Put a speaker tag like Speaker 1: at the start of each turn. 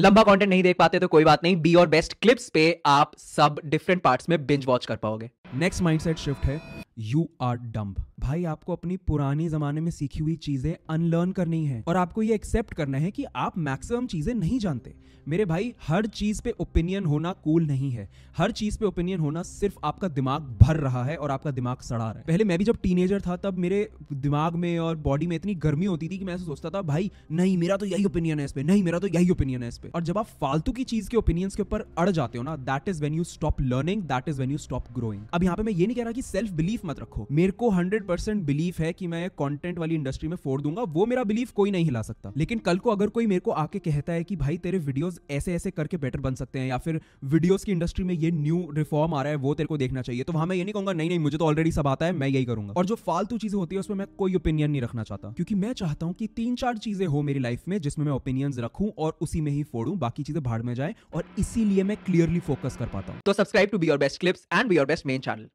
Speaker 1: लंबा कंटेंट नहीं देख पाते तो कोई बात नहीं बी और बेस्ट क्लिप्स पे आप सब डिफरेंट पार्ट्स में बिंज वॉच कर पाओगे नेक्स्ट माइंडसेट शिफ्ट है यू आर डम्ब भाई आपको अपनी पुरानी जमाने में सीखी हुई चीजें अनलर्न करनी है और आपको ये एक्सेप्ट करना है कि आप मैक्सिमम चीजें नहीं जानते मेरे भाई हर चीज पे ओपिनियन होना कूल नहीं है हर चीज पे ओपिनियन होना सिर्फ आपका दिमाग भर रहा है और आपका दिमाग सड़ा रहा है पहले मैं भी जब टीनेजर था तब मेरे दिमाग में और बॉडी में इतनी गर्मी होती थी कि मैं सोचता था भाई नहीं मेरा तो यही ओपिनियन है इस पर नहीं मेरा तो यही ओपिनियन है इस पर और जब आप फालतू की चीज के ओपिनियंस के ऊपर अड़ जाते हो ना that is when you stop learning that is when you stop growing अब यहाँ पे मैं ये नहीं कह रहा कि सेल्फ बिलीफ मत रखो मेरे को हंड्रेड परसेंट बिलीव है कि मैं कंटेंट वाली इंडस्ट्री में फोड़ दूंगा वो मेरा बिलीव कोई नहीं हिला सकता लेकिन कल को अगर कोई मेरे को आके कहता है कि भाई तेरे वीडियोस ऐसे ऐसे करके बेटर बन सकते हैं या फिर वीडियोस की इंडस्ट्री में ये न्यू रिफॉर्म आ रहा है वो तेरे को देखना चाहिए तो वहां मैं ये नहीं कहूंगा नहीं नहीं मुझे तो ऑलरेडी सब आता है मैं यही करूंगा और जो फालतू चीजें होती है उसमें मैं कोई ओपिनियन नहीं रखना चाहता क्योंकि मैं चाहता हूँ कि तीन चार चीजें हो मेरी लाइफ में जिसमें मैं ओपिनियन रखू और उसी में ही फोड़ू बाकी चीजें भाड़ में जाए और इसीलिए मैं क्लियरली फोकस कर पाता हूँ तो subscribe to be your best clips and be
Speaker 2: your best main channel